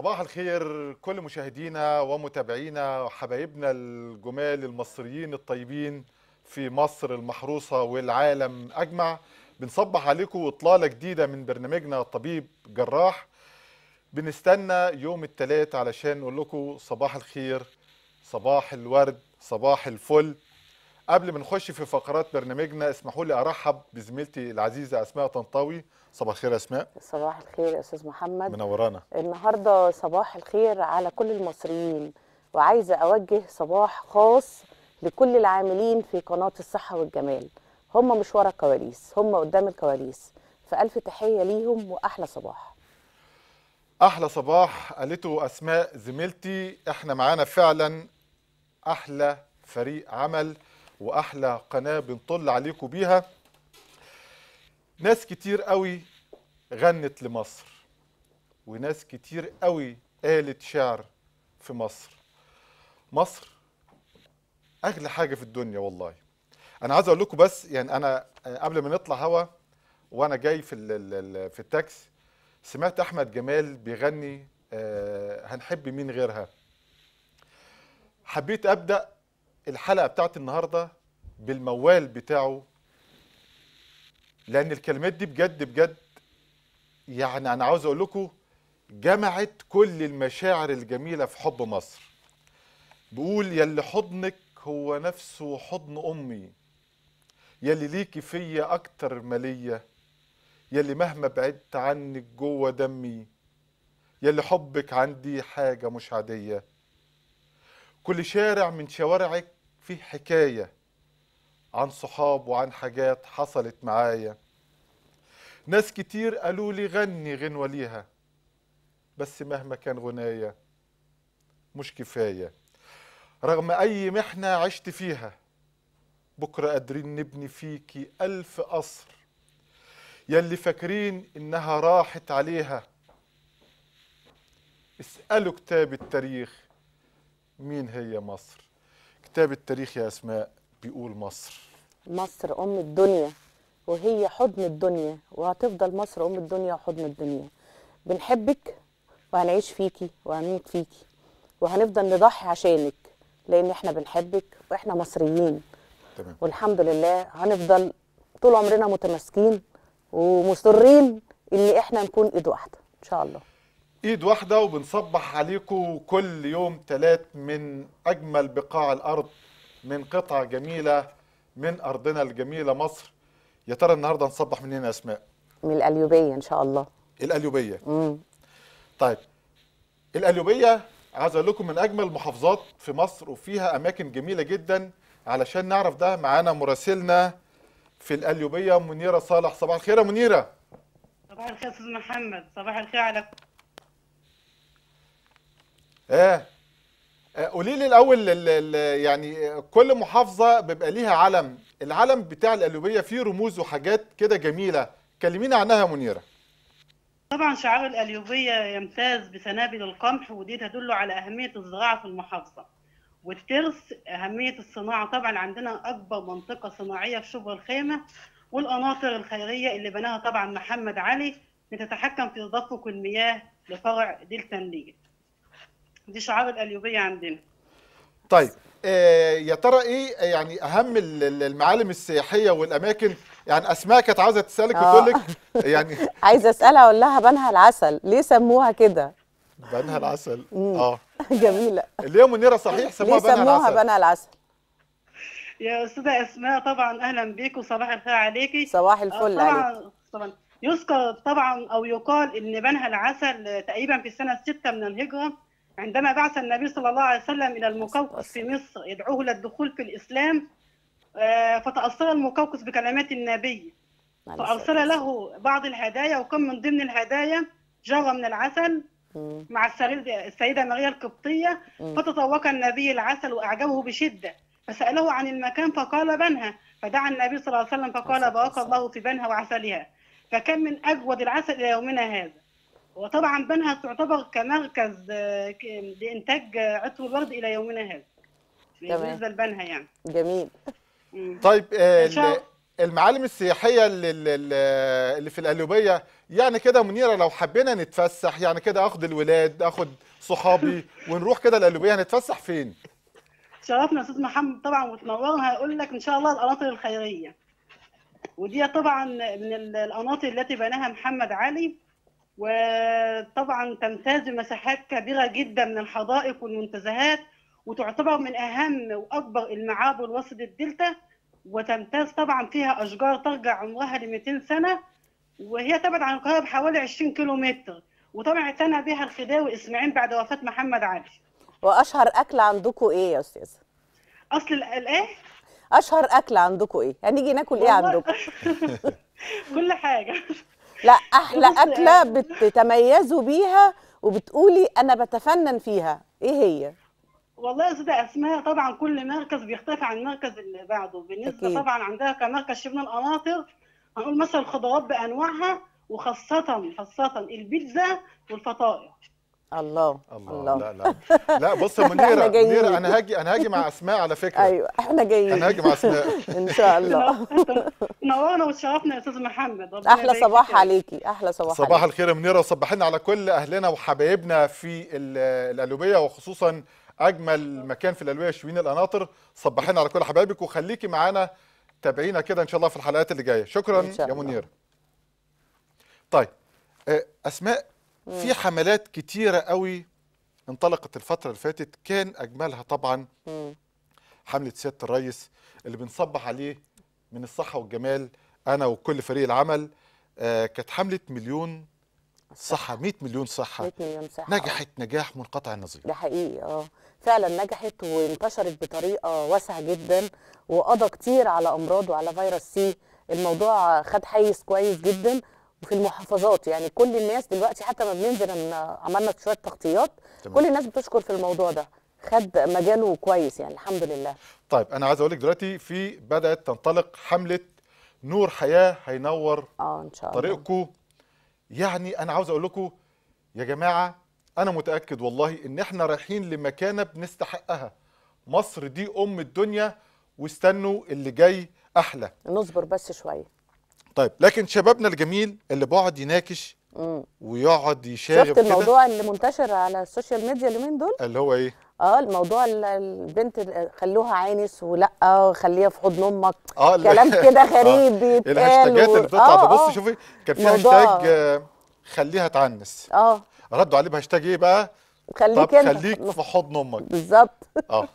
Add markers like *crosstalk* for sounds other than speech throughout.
صباح الخير كل مشاهدينا ومتابعينا وحبايبنا الجمال المصريين الطيبين في مصر المحروسة والعالم أجمع بنصبح عليكم إطلالة جديدة من برنامجنا طبيب جراح بنستنى يوم الثلاث علشان نقول لكم صباح الخير صباح الورد صباح الفل قبل ما نخش في فقرات برنامجنا اسمحوا لي ارحب بزميلتي العزيزه اسماء طنطاوي صباح الخير يا اسماء صباح الخير يا استاذ محمد منورانا النهارده صباح الخير على كل المصريين وعايزه اوجه صباح خاص لكل العاملين في قناه الصحه والجمال هم مش ورا الكواليس هم قدام الكواليس فالف تحيه ليهم واحلى صباح احلى صباح قالته اسماء زميلتي احنا معانا فعلا احلى فريق عمل واحلى قناه بنطل عليكم بيها ناس كتير قوي غنت لمصر وناس كتير قوي قالت شعر في مصر مصر اغلى حاجه في الدنيا والله انا عايز اقول لكم بس يعني انا آه، قبل ما نطلع هوا وانا جاي في في التاكس سمعت احمد جمال بيغني أه هنحب مين غيرها حبيت ابدا الحلقه بتاعت النهارده بالموال بتاعه لان الكلمات دي بجد بجد يعني انا عاوز اقول لكم جمعت كل المشاعر الجميله في حب مصر بقول يلي حضنك هو نفسه حضن امي يلي ليكي فيا اكتر ماليه يلي مهما بعدت عنك جوه دمي يلي حبك عندي حاجه مش عاديه كل شارع من شوارعك فيه حكايه عن صحاب وعن حاجات حصلت معايا ناس كتير قالوا لي غني غنوة ليها بس مهما كان غناية مش كفاية رغم أي محنة عشت فيها بكرة قادرين نبني فيكي ألف قصر ياللي فاكرين إنها راحت عليها اسألوا كتاب التاريخ مين هي مصر كتاب التاريخ يا أسماء بيقول مصر مصر أم الدنيا وهي حضن الدنيا وهتفضل مصر ام الدنيا وحضن الدنيا بنحبك وهنعيش فيكي وهنموت فيكي وهنفضل نضحي عشانك لان احنا بنحبك واحنا مصريين تمام. والحمد لله هنفضل طول عمرنا متماسكين ومصرين ان احنا نكون ايد واحده ان شاء الله ايد واحده وبنصبح عليكم كل يوم ثلاث من اجمل بقاع الارض من قطعه جميله من ارضنا الجميله مصر يا ترى النهارده نصبح منين يا اسماء من القليوبيه ان شاء الله القليوبيه امم طيب القليوبيه عايز اقول لكم من اجمل المحافظات في مصر وفيها اماكن جميله جدا علشان نعرف ده معانا مراسلنا في القليوبيه منيره صالح صباح الخير يا منيره صباح الخير استاذ محمد صباح الخير على ايه آه، قولي لي الاول يعني كل محافظه بيبقى ليها علم العلم بتاع القلوبيه فيه رموز وحاجات كده جميله كلمينا عنها يا منيره طبعا شعار القليوبية يمتاز بسنابل القمح ودي تدل على أهمية الزراعة في المحافظة والترس أهمية الصناعة طبعا عندنا أكبر منطقة صناعية في شبر الخيمة والقناطر الخيرية اللي بناها طبعا محمد علي لتتحكم في تدفق المياه لفرع دلتا النيل دي شعار الاليوبيه عندنا طيب آه يا ترى ايه يعني اهم المعالم السياحيه والاماكن يعني اسماء كانت عايزه تسالك آه. وتقول لك *laughs* يعني عايزه اسالها اقول لها بنها العسل ليه سموها كده بنها العسل اه *laughs* جميله اللي هي منيره صحيح سموها بنها العسل سموها بنها العسل يا استاذه اسماء طبعا اهلا بيك وصباح الخير عليكي صباح آه، الفل طبعا عليك. طبعا يذكر طبعا او يقال ان بنها العسل تقريبا في السنه السته من الهجره عندما بعث النبي صلى الله عليه وسلم إلى المقوقس في مصر يدعوه للدخول في الإسلام آه، فتأثر المقوقس بكلمات النبي فأرسل له بعض الهدايا وكان من ضمن الهدايا جرة من العسل مع السيدة ماريا القبطية فتطوق النبي العسل وأعجبه بشدة فسأله عن المكان فقال بنها فدعا النبي صلى الله عليه وسلم فقال بارك الله في بنها وعسلها فكان من أجود العسل إلى يومنا هذا وطبعا بنها تعتبر كمركز آه، لانتاج عطر الورد الى يومنا هذا بالنسبه لبنها يعني جميل طيب آه، المعالم السياحيه اللي في الالوبيه يعني كده منيره لو حبينا نتفسح يعني كده اخد الولاد اخد صحابي *laughs* ونروح كده الالوبيه هنتفسح فين؟ شرفنا استاذ محمد طبعا وتنورنا هقول لك ان شاء الله القناطر الخيريه ودي طبعا من القناطر التي بناها محمد علي وطبعا تمتاز بمساحات كبيره جدا من الحدائق والمنتزهات وتعتبر من اهم واكبر المعابر وسط الدلتا وتمتاز طبعا فيها اشجار ترجع عمرها ل 200 سنه وهي تبعد عن القاهره بحوالي 20 كيلو متر وطبعا اعتنى بها الخداوي اسماعيل بعد وفاه محمد علي. واشهر اكل عندكم ايه يا استاذه؟ اصل الايه؟ اشهر اكل عندكم ايه؟ هنيجي يعني ناكل ايه عندكم؟ *laughs* *laughs* كل حاجه لا احلى أه، *laughs* اكله بتتميزوا بيها وبتقولي انا بتفنن فيها ايه هي والله يا سيدي اسماء طبعا كل مركز بيختلف عن المركز اللي بعده بالنسبه أكيد. طبعا عندها كمركز شبن القناطر هنقول مثلا الخضروات بانواعها وخاصه خاصه البيتزا والفطائر الله الله, الله. لا لا لا بص *laughs* منيره منيره انا هاجي انا هاجي مع اسماء على فكره ايوه احنا جايين انا هاجي مع اسماء *laughs* ان شاء الله *laughs* نورنا وتشرفنا يا استاذ محمد احلى صباح عليكي احلى صباح صباح الخير يا منيره وصبحنا على كل اهلنا وحبايبنا في الالوبيه وخصوصا اجمل مكان في الالوبيه شوين القناطر صبحنا على كل حبايبك وخليكي معانا تابعينا كده ان شاء الله في الحلقات اللي جايه شكرا يا منيره طيب آه، اسماء في حملات كتيرة قوي انطلقت الفترة اللي فاتت كان أجملها طبعا حملة سيادة الرئيس اللي بنصبح عليه من الصحة والجمال أنا وكل فريق العمل آه كانت حملة مليون صحة 100 مليون صحة 100 مليون صحة آه. نجحت نجاح منقطع النظير ده حقيقي اه فعلا نجحت وانتشرت بطريقة واسعة جدا وقضى كتير على أمراض وعلى فيروس سي الموضوع خد حيز كويس جدا في المحافظات يعني كل الناس دلوقتي حتى ما بننزل عملنا شويه تغطيات كل الناس بتشكر في الموضوع ده خد مجاله كويس يعني الحمد لله طيب انا عايز اقول لك دلوقتي في بدات تنطلق حمله نور حياه هينور اه ان شاء الله طريقكم يعني انا عاوز اقول لكم يا جماعه انا متاكد والله ان احنا رايحين لمكانه بنستحقها مصر دي ام الدنيا واستنوا اللي جاي احلى نصبر بس شويه طيب لكن شبابنا الجميل اللي بيقعد يناكش ويقعد يشارك شفت الموضوع كده. اللي منتشر على السوشيال ميديا اليومين دول اللي هو ايه اه الموضوع البنت خلوها عانس ولا خليها في حضن امك آه كلام *laughs* آه، كده غريب آه بيتقال الهاشتاجات اللي بتطلع آه بص آه. شوفي كان في هاشتاج آه، خليها تعنس اه ردوا عليه بهاشتاج ايه بقى خليك طب خليك في حضن امك بالظبط اه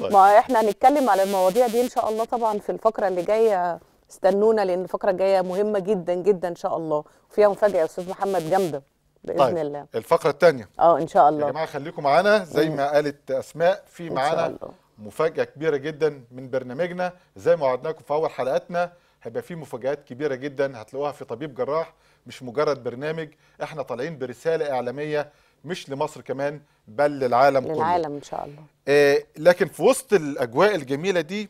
طيب. *laughs* ما احنا هنتكلم على المواضيع دي ان شاء الله طبعا في الفقره اللي جايه استنونا لان الفقره الجايه مهمه جدا جدا ان شاء الله وفيها مفاجاه يا استاذ محمد جامده باذن طيب. الله الفقره الثانيه اه ان شاء الله يا جماعه خليكم معانا زي ما قالت اسماء في معانا مفاجاه كبيره جدا من برنامجنا زي ما وعدناكم في اول حلقاتنا هيبقى في مفاجآت كبيرة جدا هتلاقوها في طبيب جراح مش مجرد برنامج احنا طالعين برسالة إعلامية مش لمصر كمان بل للعالم, للعالم كله للعالم إن شاء الله آه لكن في وسط الأجواء الجميلة دي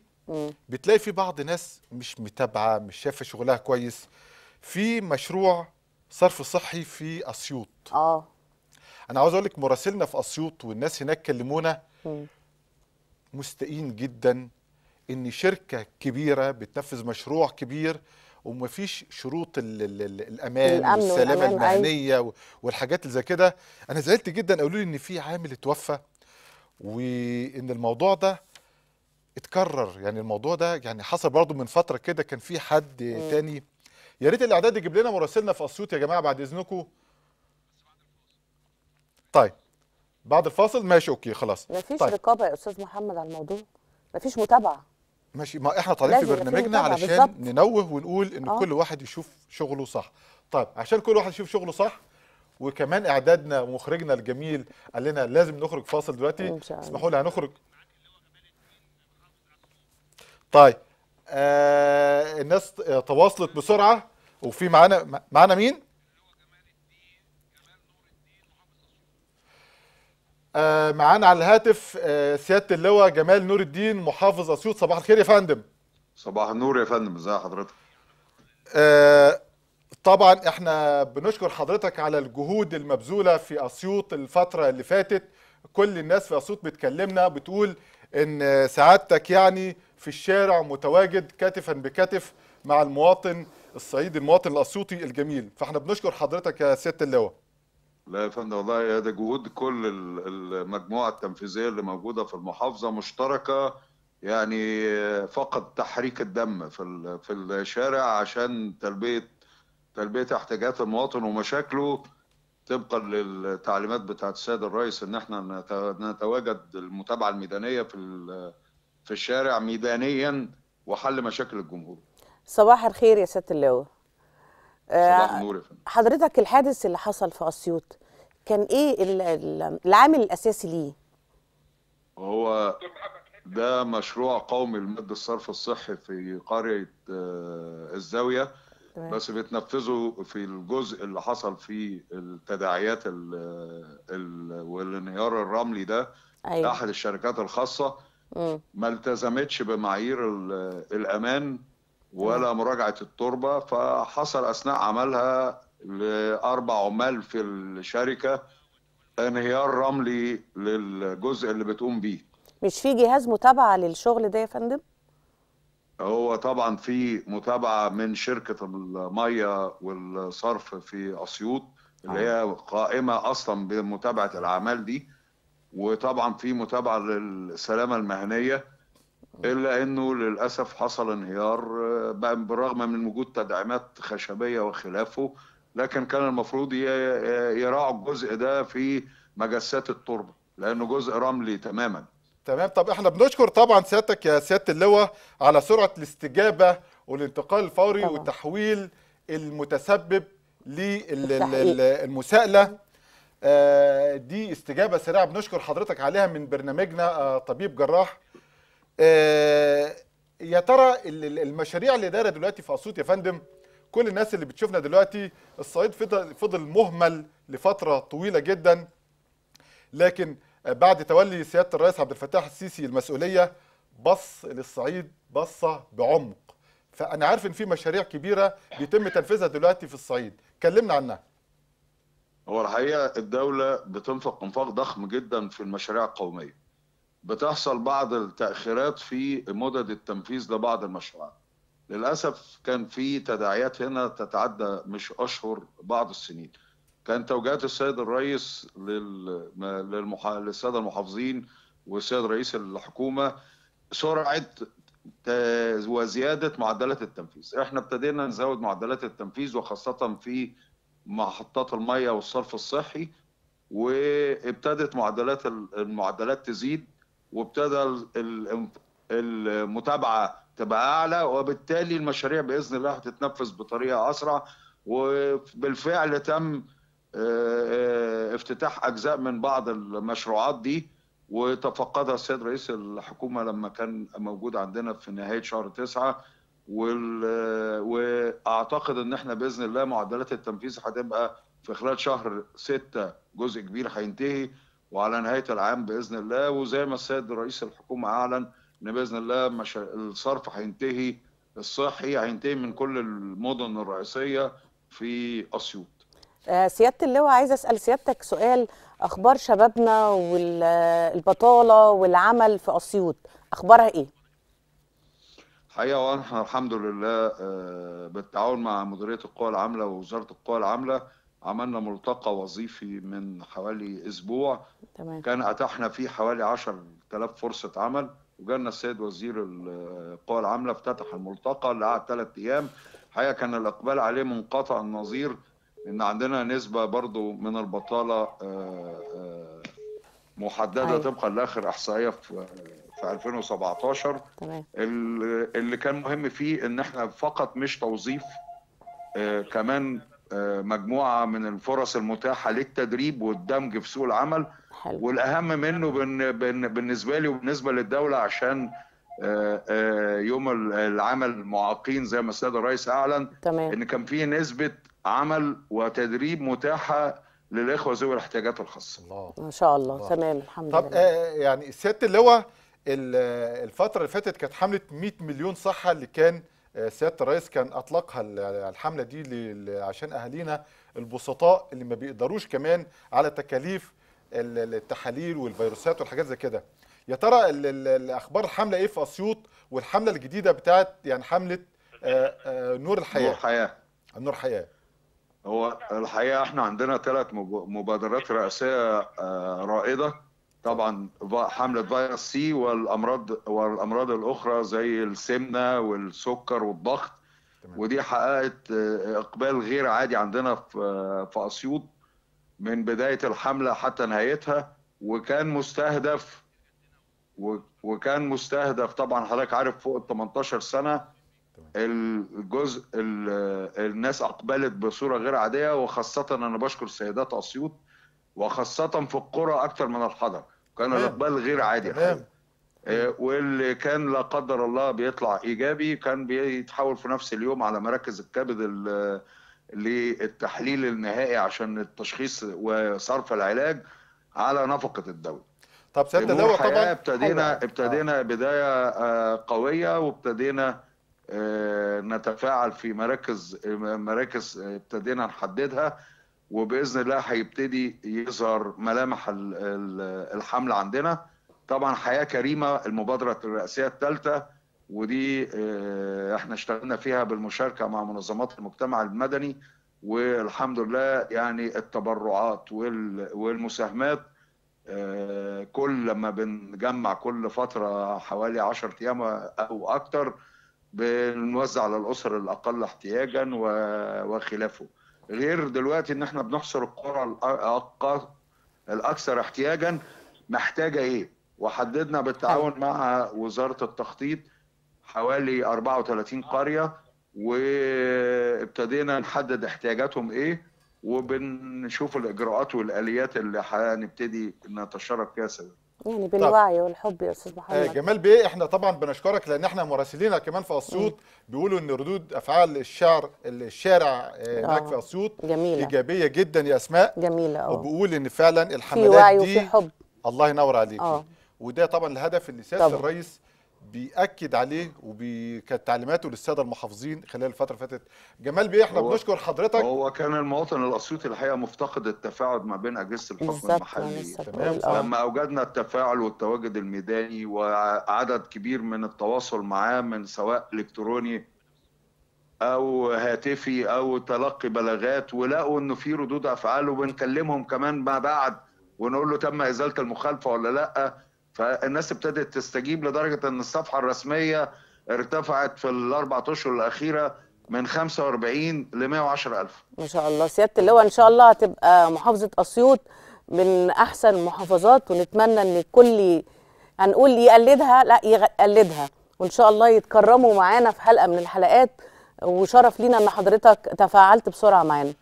بتلاقي في بعض ناس مش متابعه مش شايفه شغلها كويس في مشروع صرف صحي في اسيوط اه انا عاوز اقول لك مراسلنا في اسيوط والناس هناك كلمونا مستائين جدا ان شركه كبيره بتنفذ مشروع كبير ومفيش شروط الـ الـ الـ الامان الأمن والسلامه أيوة. المهنيه والحاجات اللي زي كده انا زعلت جدا قالوا لي ان في عامل اتوفى وان الموضوع ده اتكرر يعني الموضوع ده يعني حصل برضه من فتره كده كان في حد مم. تاني يا ريت الاعداد يجيب لنا مراسلنا في اسيوط يا جماعه بعد اذنكم طيب بعد الفاصل ماشي اوكي خلاص مفيش طيب. رقابه يا استاذ محمد على الموضوع مفيش متابعه ماشي ما احنا طالعين في برنامجنا علشان بالزبط. ننوه ونقول ان آه. كل واحد يشوف شغله صح طيب عشان كل واحد يشوف شغله صح وكمان اعدادنا ومخرجنا الجميل قال لنا لازم نخرج فاصل دلوقتي اسمحوا لي هنخرج طيب آه الناس تواصلت بسرعه وفي معانا معانا مين؟ آه معانا على الهاتف آه سياده اللواء جمال نور الدين محافظ اسيوط صباح الخير يا فندم صباح النور يا فندم ازي حضرتك آه طبعا احنا بنشكر حضرتك على الجهود المبذوله في اسيوط الفتره اللي فاتت كل الناس في اسيوط بتكلمنا بتقول ان سعادتك يعني في الشارع متواجد كتفا بكتف مع المواطن الصعيدي المواطن الاسيوطي الجميل فاحنا بنشكر حضرتك يا سياده اللواء لا يا فندم والله ده جهود كل المجموعه التنفيذيه اللي موجوده في المحافظه مشتركه يعني فقط تحريك الدم في في الشارع عشان تلبيه تلبيه احتياجات المواطن ومشاكله طبقا للتعليمات بتاعت السيد الرئيس ان احنا نتواجد المتابعه الميدانيه في في الشارع ميدانيا وحل مشاكل الجمهور صباح الخير يا سياده اللواء آه، صباح النور آه حضرتك الحادث اللي حصل في اسيوط كان ايه العامل الاساسي ليه هو ده مشروع قومي لمد الصرف الصحي في قريه آه، الزاويه بس بتنفذه في الجزء اللي حصل في التداعيات والانهيار الرملي ده أيوة. احد الشركات الخاصه اه. ما التزمتش بمعايير الامان ولا اه. مراجعه التربه فحصل اثناء عملها لاربع عمال في الشركه انهيار رملي للجزء اللي بتقوم بيه مش في جهاز متابعه للشغل ده يا فندم هو طبعا في متابعه من شركه الميه والصرف في اسيوط اللي اه. هي قائمه اصلا بمتابعه الاعمال دي وطبعا في متابعه للسلامه المهنيه آه. الا انه للاسف حصل انهيار آه، بالرغم من وجود تدعيمات خشبيه وخلافه لكن كان المفروض آه، يراعوا الجزء ده في مجسات التربه لانه جزء رملي تماما تمام طب احنا بنشكر طبعا سيادتك يا سياده اللواء على سرعه الاستجابه والانتقال الفوري طبعا. وتحويل المتسبب للمساءله آه، دي استجابه سريعه بنشكر حضرتك عليها من برنامجنا آه، طبيب جراح آه، يا ترى المشاريع اللي دايره دلوقتي في اسيوط يا فندم كل الناس اللي بتشوفنا دلوقتي الصعيد فضل مهمل لفتره طويله جدا لكن بعد تولي سياده الرئيس عبد الفتاح السيسي المسؤوليه بص للصعيد بصه بعمق فانا عارف ان في مشاريع كبيره بيتم تنفيذها دلوقتي في الصعيد كلمنا عنها هو الحقيقه الدوله بتنفق انفاق ضخم جدا في المشاريع القوميه بتحصل بعض التاخيرات في مدد التنفيذ لبعض المشروعات للاسف كان في تداعيات هنا تتعدى مش اشهر بعض السنين كان توجيهات السيد الرئيس للمح... للساده المحافظين والسيد رئيس الحكومه سرعه وزياده معدلات التنفيذ احنا ابتدينا نزود معدلات التنفيذ وخاصه في محطات الميه والصرف الصحي وابتدت معدلات المعدلات تزيد وابتدى المتابعه تبقى اعلى وبالتالي المشاريع باذن الله هتتنفذ بطريقه اسرع وبالفعل تم افتتاح اجزاء من بعض المشروعات دي وتفقدها السيد رئيس الحكومه لما كان موجود عندنا في نهايه شهر تسعه واعتقد ان احنا باذن الله معدلات التنفيذ هتبقى في خلال شهر ستة جزء كبير هينتهي وعلى نهايه العام باذن الله وزي ما السيد رئيس الحكومه اعلن ان باذن الله مش... الصرف هينتهي الصحي هينتهي من كل المدن الرئيسيه في اسيوط. آه، سياده اللواء عايز اسال سيادتك سؤال اخبار شبابنا والبطاله والعمل في اسيوط اخبارها ايه؟ الحقيقه واحنا الحمد لله آه، بالتعاون مع مديريه القوى العامله ووزاره القوى العامله عملنا ملتقى وظيفي من حوالي اسبوع تمام. كان اتاحنا فيه حوالي 10000 فرصه عمل وجالنا السيد وزير القوى العامله افتتح الملتقى اللي قعد ثلاث ايام الحقيقه كان الاقبال عليه منقطع النظير ان عندنا نسبه برضو من البطاله آه، آه، محدده أيوة. طبقا لاخر احصائيه في في 2017 تمام. اللي كان مهم فيه ان احنا فقط مش توظيف آه، كمان آه، مجموعه من الفرص المتاحه للتدريب والدمج في سوق العمل حلو. والاهم منه بالنسبه لي وبالنسبه للدوله عشان آه، يوم العمل المعاقين زي ما السيد الرئيس اعلن تمام. ان كان في نسبه عمل وتدريب متاحه للاخوه ذوي الاحتياجات الخاصه الله ما شاء الله, الله. تمام الحمد طب لله طب يعني يعني سياده اللواء الفتره اللي فاتت كانت حمله 100 مليون صحه اللي كان آه، سياده الرئيس كان اطلقها الحمله دي عشان اهالينا البسطاء اللي ما بيقدروش كمان على تكاليف التحاليل والفيروسات والحاجات زي كده يا ترى الاخبار الحمله ايه في اسيوط والحمله الجديده بتاعت يعني حمله آه، آه، نور الحياه نور الحياه نور الحياه هو الحقيقه احنا عندنا ثلاث مبادرات رئاسيه رائده طبعا حمله فيروس سي والامراض والامراض الاخرى زي السمنه والسكر والضغط ودي حققت آه، اقبال غير عادي عندنا في في اسيوط من بدايه الحمله حتى نهايتها وكان مستهدف وكان مستهدف طبعا حضرتك عارف فوق ال 18 سنه الجزء الناس اقبلت بصوره غير عاديه وخاصه انا بشكر سيدات اسيوط وخاصه في القرى اكثر من الحضر كان الاقبال غير عادي تمام آه، واللي كان لا قدر الله بيطلع ايجابي كان بيتحول في نفس اليوم على مراكز الكبد للتحليل النهائي عشان التشخيص وصرف العلاج على نفقه الدوله. طب سيادة دواء طبعا ابتدينا ابتدينا آه. بدايه آه، قويه وابتدينا نتفاعل في مراكز مراكز ابتدينا نحددها وباذن الله هيبتدي يظهر ملامح الحمله عندنا طبعا حياه كريمه المبادره الرئاسيه الثالثه ودي آه، احنا اشتغلنا فيها بالمشاركه مع منظمات المجتمع المدني والحمد لله يعني التبرعات والمساهمات آه، كل لما بنجمع كل فتره حوالي 10 ايام او اكثر بنوزع على الاسر الاقل احتياجا وخلافه غير دلوقتي ان احنا بنحصر القرى الاكثر احتياجا محتاجه ايه وحددنا بالتعاون مع وزاره التخطيط حوالي 34 قريه وابتدينا نحدد احتياجاتهم ايه وبنشوف الاجراءات والاليات اللي هنبتدي نتشارك فيها سوا يعني بالوعي طب. والحب يا استاذ محمد آه جمال بيه احنا طبعا بنشكرك لان احنا مراسلينا كمان في اسيوط بيقولوا ان ردود افعال الشعر الشارع آه، هناك آه، في اسيوط ايجابيه جدا يا اسماء جميله اه وبيقول ان فعلا الحملات في وعي دي وفي حب الله ينور عليكي آه. وده طبعا الهدف اللي سياده الرئيس بيأكد عليه وكانت تعليماته للسادة المحافظين خلال الفترة اللي فاتت جمال بيه احنا بنشكر حضرتك هو كان المواطن الأسيوطي الحقيقة مفتقد التفاعل ما بين أجهزة الحكم يعني المحلية آه. لما أوجدنا التفاعل والتواجد الميداني وعدد كبير من التواصل معاه من سواء إلكتروني أو هاتفي أو تلقي بلاغات ولقوا إنه في ردود أفعال وبنكلمهم كمان ما بعد ونقول له تم إزالة المخالفة ولا لأ فالناس ابتدت تستجيب لدرجه ان الصفحه الرسميه ارتفعت في الاربع اشهر الاخيره من 45 ل 110000 ما شاء الله سياده اللواء ان شاء الله هتبقى محافظه اسيوط من احسن المحافظات ونتمنى ان الكل هنقول يقلدها لا يقلدها وان شاء الله يتكرموا معانا في حلقه من الحلقات وشرف لينا ان حضرتك تفاعلت بسرعه معانا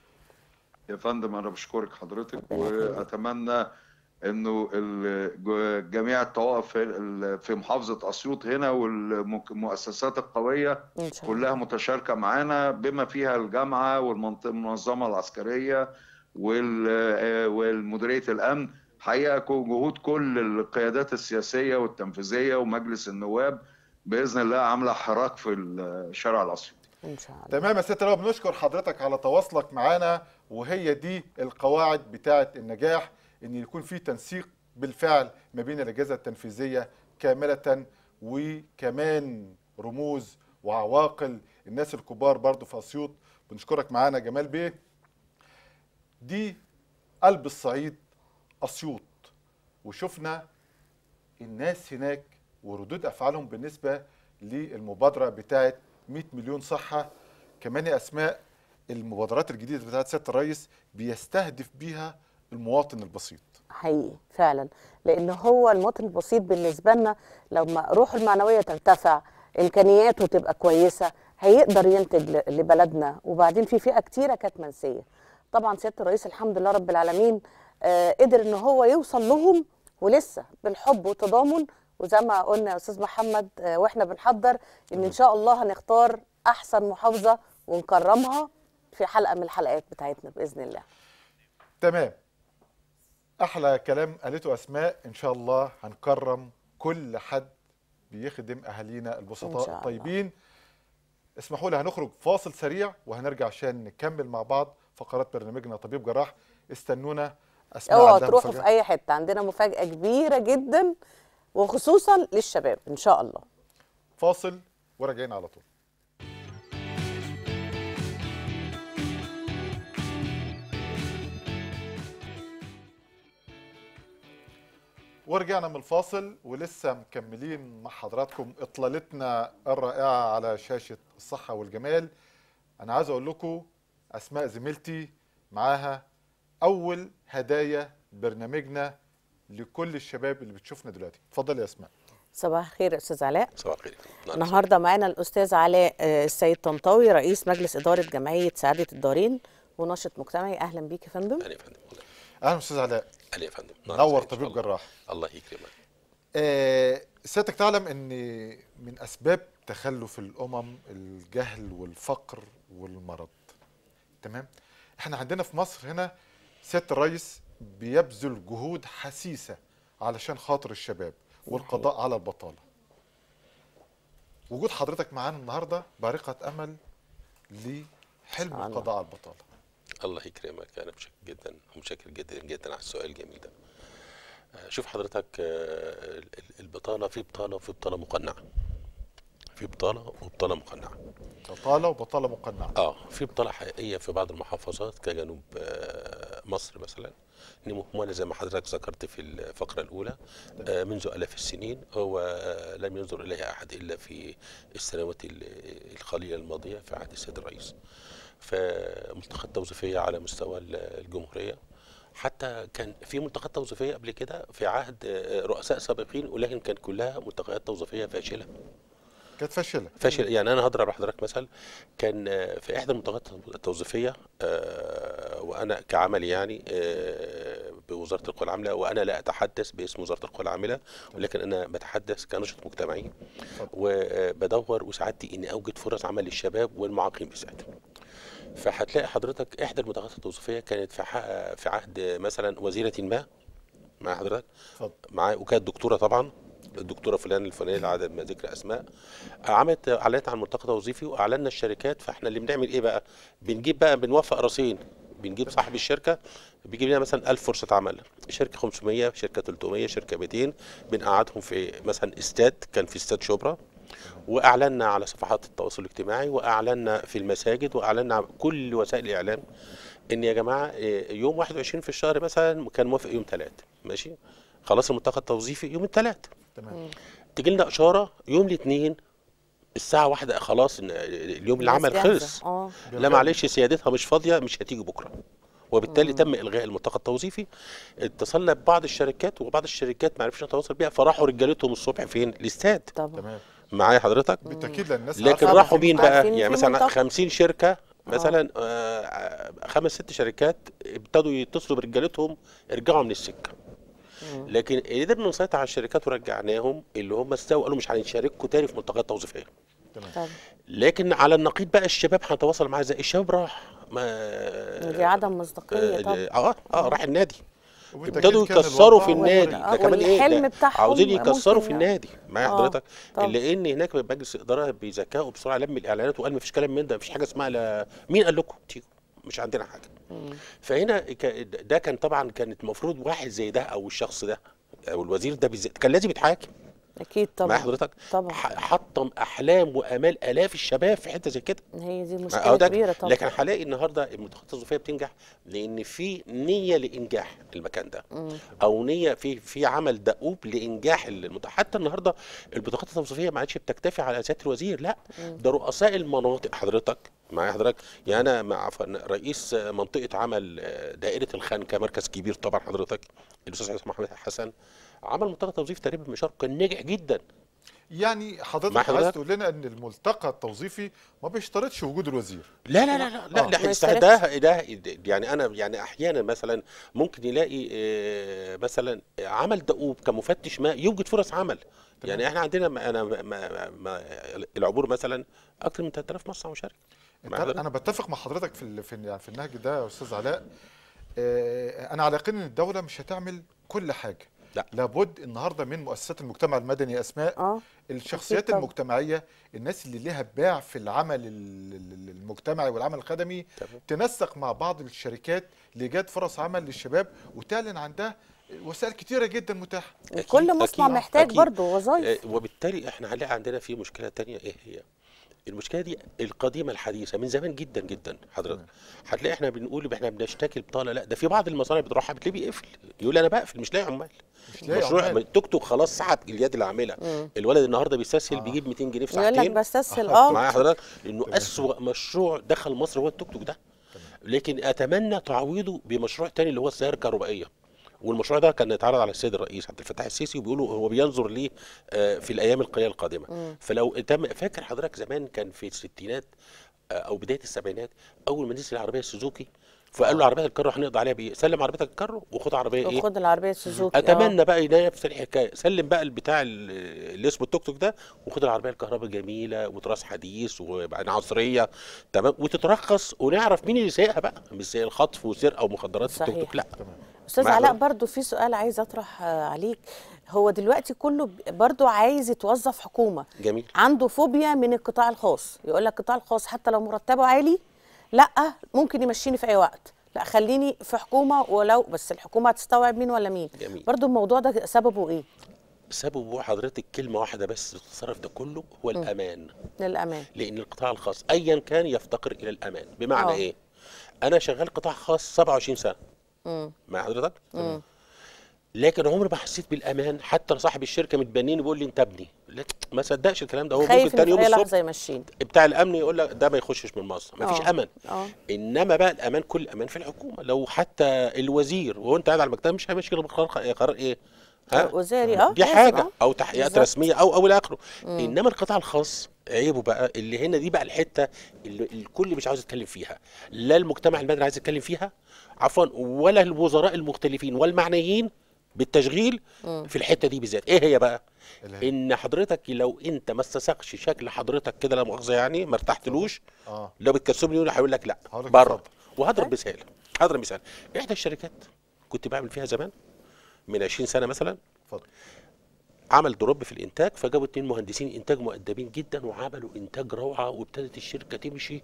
يا فندم انا بشكرك حضرتك واتمنى انه جميع الطوائف في محافظه اسيوط هنا والمؤسسات القويه كلها متشاركه معانا بما فيها الجامعه والمنظمه العسكريه والمديريه الامن حقيقه جهود كل القيادات السياسيه والتنفيذيه ومجلس النواب باذن الله عامله حراك في الشارع الاسيوطي ان شاء الله تمام يا ست بنشكر حضرتك على تواصلك معانا وهي دي القواعد بتاعه النجاح ان يكون في تنسيق بالفعل ما بين الاجهزه التنفيذيه كامله وكمان رموز وعواقل الناس الكبار برضو في اسيوط بنشكرك معانا جمال بيه دي قلب الصعيد اسيوط وشفنا الناس هناك وردود افعالهم بالنسبه للمبادره بتاعه 100 مليون صحه كمان اسماء المبادرات الجديده بتاعه سياده الرئيس بيستهدف بيها المواطن البسيط حقيقي فعلا لان هو المواطن البسيط بالنسبه لنا لما روحه المعنويه ترتفع امكانياته تبقى كويسه هيقدر ينتج لبلدنا وبعدين في فئه كتيره كانت منسيه طبعا سياده الرئيس الحمد لله رب العالمين آه قدر ان هو يوصل لهم ولسه بالحب والتضامن وزي ما قلنا يا استاذ محمد آه واحنا بنحضر ان ان شاء الله هنختار احسن محافظه ونكرمها في حلقه من الحلقات بتاعتنا باذن الله تمام احلى كلام قالته اسماء ان شاء الله هنكرم كل حد بيخدم اهالينا البسطاء الطيبين اسمحوا لي هنخرج فاصل سريع وهنرجع عشان نكمل مع بعض فقرات برنامجنا طبيب جراح استنونا اسماء اوعوا تروحوا في اي حته عندنا مفاجاه كبيره جدا وخصوصا للشباب ان شاء الله فاصل وراجعين على طول ورجعنا من الفاصل ولسه مكملين مع حضراتكم اطلالتنا الرائعه على شاشه الصحه والجمال انا عايز اقول لكم اسماء زميلتي معاها اول هدايا برنامجنا لكل الشباب اللي بتشوفنا دلوقتي اتفضل يا اسماء صباح الخير يا استاذ علاء صباح الخير النهارده معانا الاستاذ علاء آه، السيد طنطاوي رئيس مجلس اداره جمعيه سعاده الدارين وناشط مجتمعي اهلا بيك يا فندم اهلا يا فندم اهلا استاذ علاء اهلا يا فندم نور نعم، طبيب جراح الله يكرمك آه سيادتك تعلم ان من اسباب تخلف الامم الجهل والفقر والمرض تمام احنا عندنا في مصر هنا سياده الرئيس بيبذل جهود حسيسه علشان خاطر الشباب والقضاء على البطاله وجود حضرتك معانا النهارده بارقه امل لحلم القضاء على البطاله الله يكرمك انا بشكر جدا ومشكر جدا جدا على السؤال الجميل ده آه، شوف حضرتك آه، البطاله في بطاله وفي بطاله مقنعه في بطاله وبطاله مقنعه بطاله وبطاله مقنعه اه في بطاله حقيقيه في بعض المحافظات كجنوب آه، مصر مثلا نمومونا زي ما حضرتك ذكرت في الفقرة الأولى منذ ألاف السنين هو لم ينظر إليها أحد إلا في السنوات القليلة الماضية في عهد السيد الرئيس في ملتقى التوظيفيه على مستوى الجمهوريه حتى كان في منطقات توظيفيه قبل كده في عهد آه، رؤساء سابقين ولكن كانت كلها ملتقيات توظيفيه فاشله كانت فاشله فاشله يعني انا هضرب لحضرتك مثل كان آه، في احدى الملتقيات التوظيفيه آه، وانا كعمل يعني بوزاره القوى العامله وانا لا اتحدث باسم وزاره القوى العامله ولكن انا بتحدث كنشط مجتمعي وبدور وسعادتي اني اوجد فرص عمل للشباب والمعاقين بالذات فهتلاقي حضرتك احدى المداخلات التوظيفيه كانت في في عهد مثلا وزيره ما مع حضرتك اتفضل معايا وكانت دكتوره طبعا الدكتوره فلان الفلانيه لعدم ذكر اسماء عملت اعلانات عن ملتقى توظيفي واعلنا الشركات فاحنا اللي بنعمل ايه بقى؟ بنجيب بقى بنوفق راسين بنجيب صاحب الشركه بيجيب لنا مثلا 1000 فرصه عمل شركه 500 شركه 300 شركه 200 بنقعدهم في مثلا استاد كان في استاد شبرا واعلنا على صفحات التواصل الاجتماعي واعلنا في المساجد واعلنا على كل وسائل الاعلام ان يا جماعه آه، يوم 21 في الشهر مثلا كان موافق يوم ثلاث ماشي خلاص الملتقى التوظيفي يوم الثلاث تمام تجي لنا اشاره يوم الاثنين الساعة واحدة خلاص آه، اليوم العمل خلص آه. لا معلش سيادتها مش فاضية مش هتيجي بكرة وبالتالي مم. تم الغاء الملتقى التوظيفي اتصلنا ببعض الشركات وبعض الشركات ما عرفش نتواصل بيها فراحوا رجالتهم الصبح فين الاستاد تمام معايا حضرتك بالتاكيد للناس لكن راحوا مين بقى يعني مثلا 50 شركه آه. مثلا آه، خمس ست شركات ابتدوا يتصلوا برجالتهم ارجعوا من السكه لكن قدرنا نسيطر على الشركات ورجعناهم اللي هم استووا قالوا مش هنشارككم تاني في منتجات توظيفيه تمام لكن على النقيض بقى الشباب هنتواصل معاه ازاي الشباب راح ما دي عدم مصداقيه آه، طبعا اه اه راح النادي ابتدوا يكسروا في النادي ده كمان ايه عاوزين يكسروا في يعني. النادي معايا آه، حضرتك لان هناك مجلس الاداره بيذكاوا بسرعه لم الاعلانات وقال ما فيش كلام من ده ما فيش حاجه اسمها مين قال لكم تيجوا مش عندنا حاجه فهنا ده كان طبعا كانت المفروض واحد زي ده او الشخص ده او الوزير ده بالذات كان لازم يتحاكم اكيد طبعا معايا حضرتك طبعا حطم احلام وامال الاف الشباب في حته زي كده هي دي مشكله كبيره طبعا لكن هلاقي النهارده المتخصصه الظروفيه بتنجح لان في نيه لانجاح المكان ده مم. او نيه في في عمل دؤوب لانجاح المت... حتى النهارده البطاقات الوظيفيه ما عادش بتكتفي على سياده الوزير لا ده رؤساء المناطق حضرتك معايا حضرتك يعني انا مع رئيس منطقه عمل آه، دائره الخانكه مركز كبير طبعا حضرتك الاستاذ محمد حسن عمل ملتقى توظيف تقريبا بمشوار كان ناجح جدا يعني حضرتك عايز تقول لنا ان الملتقى التوظيفي ما بيشترطش وجود الوزير لا لا لا لا, آه. لا إيه ده إيه ده يعني انا يعني احيانا مثلا ممكن يلاقي آه، مثلا عمل دؤوب كمفتش ما يوجد فرص عمل تمام. يعني احنا عندنا ما انا ما ما العبور مثلا اكثر من 3000 مصنع وشركه انا بتفق مع حضرتك في في, في النهج ده يا استاذ علاء آه، انا على يقين ان الدوله مش هتعمل كل حاجه لا. لابد النهارده من مؤسسات المجتمع المدني اسماء آه. الشخصيات طيب. المجتمعيه الناس اللي ليها باع في العمل المجتمعي والعمل الخدمي طبعا. تنسق مع بعض الشركات لايجاد فرص عمل للشباب وتعلن عن ده وسائل كتيره جدا متاحه كل مصنع أكيد. محتاج أكيد. برضه وظائف آه، وبالتالي احنا هنلاقي عندنا في مشكله تانية ايه هي المشكله دي القديمه الحديثه من زمان جدا جدا حضرتك هتلاقي احنا بنقول احنا بنشتكي بطاله لا ده في بعض المصانع بتروحها بتلاقيه بيقفل يقول انا بقفل مش لاقي عمال مشروع توك توك خلاص سحب اليد العامله الولد النهارده بيستسهل آه. بيجيب 200 جنيه في ساعتين يقول لك بستسهل أه،, اه معايا حضرتك لانه اسوء مشروع دخل مصر هو التوك توك ده لكن اتمنى تعويضه بمشروع تاني اللي هو السياره الكهربائيه والمشروع ده كان يتعرض على السيد الرئيس عبد الفتاح السيسي وبيقولوا هو بينظر ليه آه، في الايام القليله القادمه م. فلو تم فاكر حضرتك زمان كان في الستينات او بدايه السبعينات اول ما نزل العربيه السوزوكي فقال له عربيه الكارو هنقضي عليها بايه؟ سلم عربيه الكارو وخد عربيه ايه؟ وخد العربيه سوزوكي اتمنى أوه. بقى نفس الحكايه سلم بقى البتاع اللي اسمه التوك توك ده وخد العربيه الكهرباء جميله وتراث حديث وبعدين عصريه تمام وتترخص ونعرف مين اللي سايقها بقى مش زي الخطف وسرقه ومخدرات التوك توك لا تمام. استاذ علاء برضو في سؤال عايز اطرح آه، عليك هو دلوقتي كله برضو عايز يتوظف حكومه جميل عنده فوبيا من القطاع الخاص يقول لك القطاع الخاص حتى لو مرتبه عالي لا ممكن يمشيني في اي وقت لا خليني في حكومه ولو بس الحكومه هتستوعب مين ولا مين جميل. برضو الموضوع ده سببه ايه سببه حضرتك كلمه واحده بس بتتصرف ده كله هو الامان م. لان القطاع الخاص ايا كان يفتقر الى الامان بمعنى أوه. ايه انا شغال قطاع خاص 27 سنه مع حضرتك لكن عمري ما حسيت بالامان حتى صاحب الشركه متبنيني بيقول لي انت ابني ما صدقش الكلام ده هو خايف ممكن تاني يوم الصبح بتاع الامن يقول لك ده ما يخشش من مصر ما فيش آه. امن أوه. انما بقى الامان كل الامان في الحكومه لو حتى الوزير وانت قاعد على المكتب مش هيمشي غير قرار قرار ايه ها وزاري اه دي حاجه أوه. او تحقيقات يعني رسميه او او الى اخره انما القطاع الخاص عيبه بقى اللي هنا دي بقى الحته اللي الكل مش عاوز يتكلم فيها لا المجتمع المدني عايز يتكلم فيها عفوا ولا الوزراء المختلفين والمعنيين بالتشغيل آه. في الحته دي بالذات ايه هي بقى الهي. إيه ان حضرتك لو انت ما استسقش شكل حضرتك كده لا مؤاخذه يعني ما ارتحتلوش آه. لو بتكسبني يقول هيقول لك لا بره وهضرب مثال هضرب مثال احدى الشركات كنت بعمل فيها زمان من 20 سنه مثلا اتفضل عمل دروب في الانتاج فجابوا اتنين مهندسين انتاج مؤدبين جدا وعملوا انتاج روعه وابتدت الشركه تمشي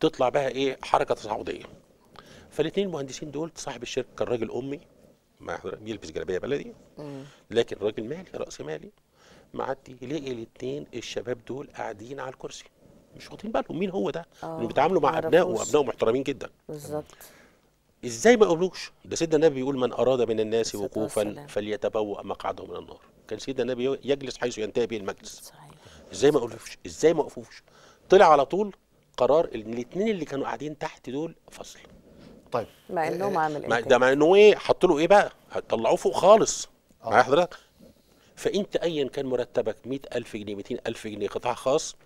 تطلع بها ايه حركه تصاعديه فالاثنين المهندسين دول صاحب الشركه كان راجل امي مع حضرتك بيلبس جلابيه بلدي لكن راجل مالي راس مالي معدي يلاقي الاثنين الشباب دول قاعدين على الكرسي مش واخدين بالهم مين هو ده؟ آه، انه بيتعاملوا مع ابنائه وابنائه محترمين جدا بالظبط ازاي ما قالوش؟ ده سيدنا النبي بيقول من اراد من الناس وقوفا فليتبوأ مقعده من النار كان سيدنا النبي يجلس حيث ينتهي به المجلس صحيح. ازاي ما قالوش؟ ازاي ما وقفوش؟ طلع على طول قرار ان الاثنين اللي كانوا قاعدين تحت دول فصل طيب مع انهم عمل ايه ده مع انه ايه حط له ايه بقى طلعوه فوق خالص آه. مع حضرتك فانت ايا كان مرتبك 100000 جنيه 200000 جنيه قطاع خاص